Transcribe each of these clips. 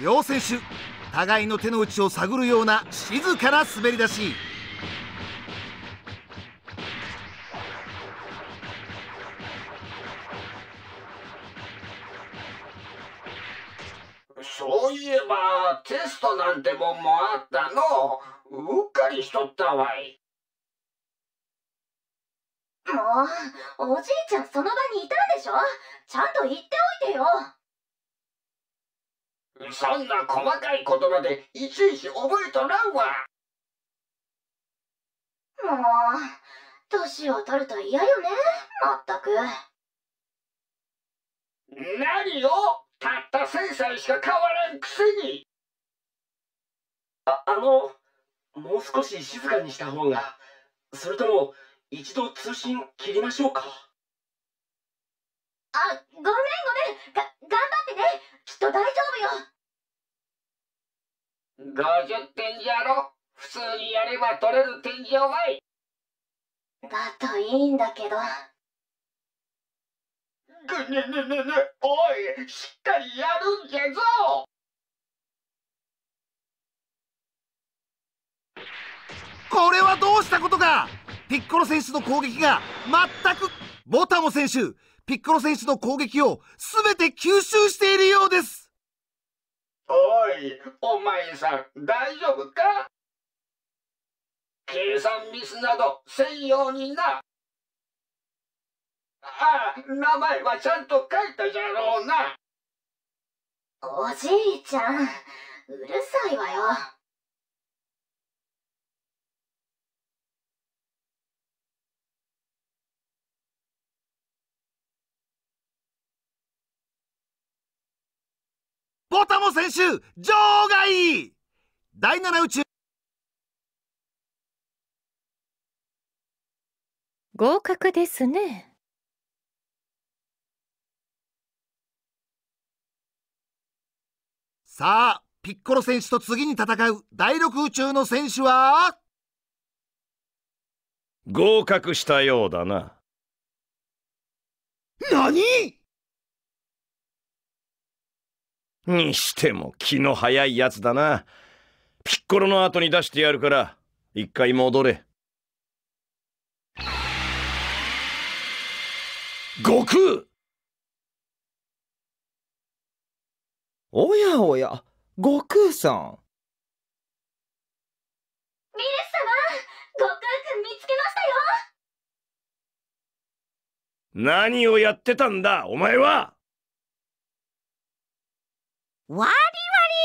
両選手互いの手の内を探るような静かな滑り出しそういえばテストなんてもんもあったのうっかりしとったわいもうおじいちゃんその場にいたんでしょちゃんと言っておいてよそんな細かいことまでいちいち覚えとらんわもう年を取ると嫌よねまったく何をたった1000歳しか変わらんくせにああのもう少し静かにした方がそれとも一度通信切りましょうかあ、ごめんごめん。が、頑張ってね。きっと大丈夫よ。50点やろ。普通にやれば取れる点じゃわい。だといいんだけど。ぐねねねね、おい、しっかりやるんじゃぞ。これはどうしたことかピッコロ選手の攻撃が全くボタモ選手、ピッコロ選手の攻撃を全て吸収しているようです。おい、お前さん、大丈夫か計算ミスなどせんようにな。ああ、名前はちゃんと書いたじゃろうな。おじいちゃん、うるさいわよ。太田も選手場外第7宇宙合格ですね。さあ、ピッコロ選手と次に戦う第6宇宙の選手は合格したようだな。何にしても気の早いやつだな。ピッコロの後に出してやるから、一回戻れ。悟空おやおや、悟空さん。ミル様、悟空くん見つけましたよ何をやってたんだ、お前はわりわ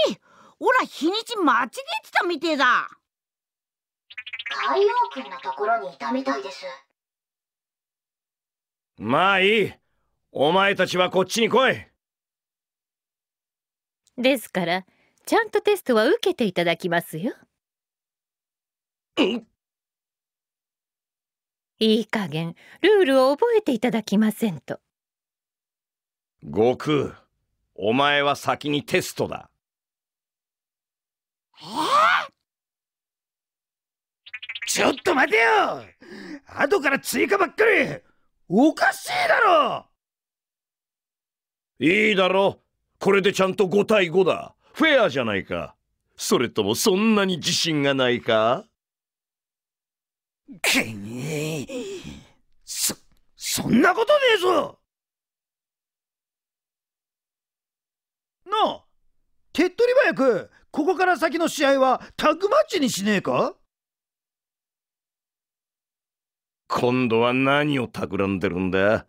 りおら日にち間違えてたみてえだ海王君のところにいたみたいですまあいいお前たちはこっちに来いですからちゃんとテストは受けていただきますよいい加減ルールを覚えていただきませんと悟空お前は先にテストだ。えちょっと待てよ後から追加ばっかりおかしいだろいいだろこれでちゃんと5対5だ。フェアじゃないか。それともそんなに自信がないかくにそ、そんなことねえぞ取り早くここから先の試合はタッグマッチにしねえか今度は何を企んでるんだ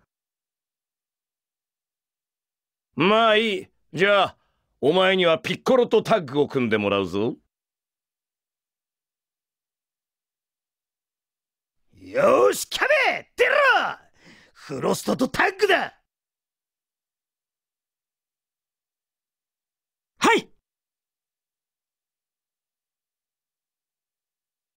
まあいいじゃあお前にはピッコロとタッグを組んでもらうぞよしキャベ出ろフロストとタッグだ